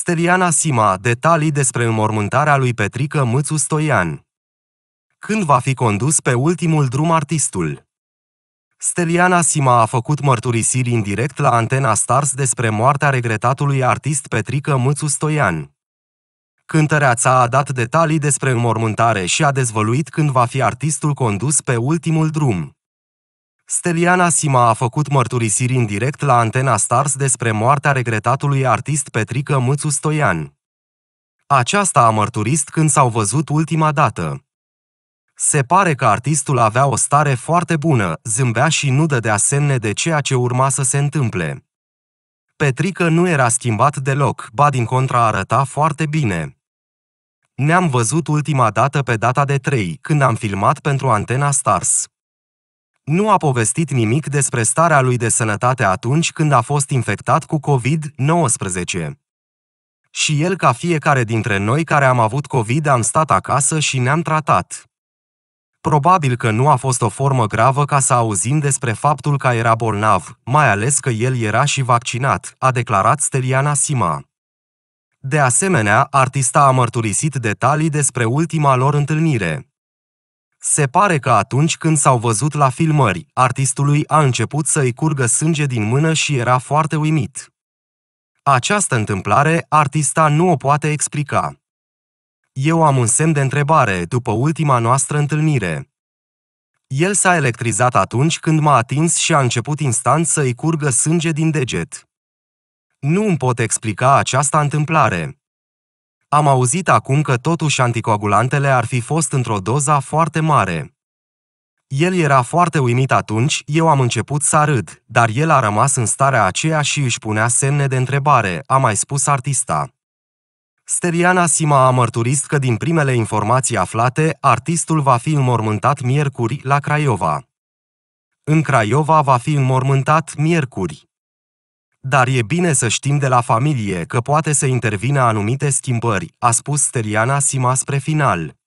Steliana Sima, detalii despre înmormântarea lui Petrică Mâțu Stoian. Când va fi condus pe ultimul drum artistul? Steliana Sima a făcut mărturisiri indirect la Antena Stars despre moartea regretatului artist Petrică Mâțu Stoian. Cântărea a dat detalii despre înmormântare și a dezvăluit când va fi artistul condus pe ultimul drum. Steliana Sima a făcut mărturisiri în direct la Antena Stars despre moartea regretatului artist Petrică Mâțu Stoian. Aceasta a mărturist când s-au văzut ultima dată. Se pare că artistul avea o stare foarte bună, zâmbea și nu dădea semne de ceea ce urma să se întâmple. Petrică nu era schimbat deloc, ba din contra arăta foarte bine. Ne-am văzut ultima dată pe data de 3, când am filmat pentru Antena Stars nu a povestit nimic despre starea lui de sănătate atunci când a fost infectat cu COVID-19. Și el ca fiecare dintre noi care am avut COVID am stat acasă și ne-am tratat. Probabil că nu a fost o formă gravă ca să auzim despre faptul că era bolnav, mai ales că el era și vaccinat, a declarat Steliana Sima. De asemenea, artista a mărturisit detalii despre ultima lor întâlnire. Se pare că atunci când s-au văzut la filmări, artistului a început să-i curgă sânge din mână și era foarte uimit. Această întâmplare artista nu o poate explica. Eu am un semn de întrebare după ultima noastră întâlnire. El s-a electrizat atunci când m-a atins și a început instant să-i curgă sânge din deget. Nu îmi pot explica această întâmplare. Am auzit acum că totuși anticoagulantele ar fi fost într-o doza foarte mare. El era foarte uimit atunci, eu am început să râd, dar el a rămas în starea aceea și își punea semne de întrebare, a mai spus artista. Steriana Sima a mărturisit că din primele informații aflate, artistul va fi înmormântat miercuri la Craiova. În Craiova va fi înmormântat miercuri. Dar e bine să știm de la familie că poate să intervină anumite schimbări, a spus Steriana Sima spre final.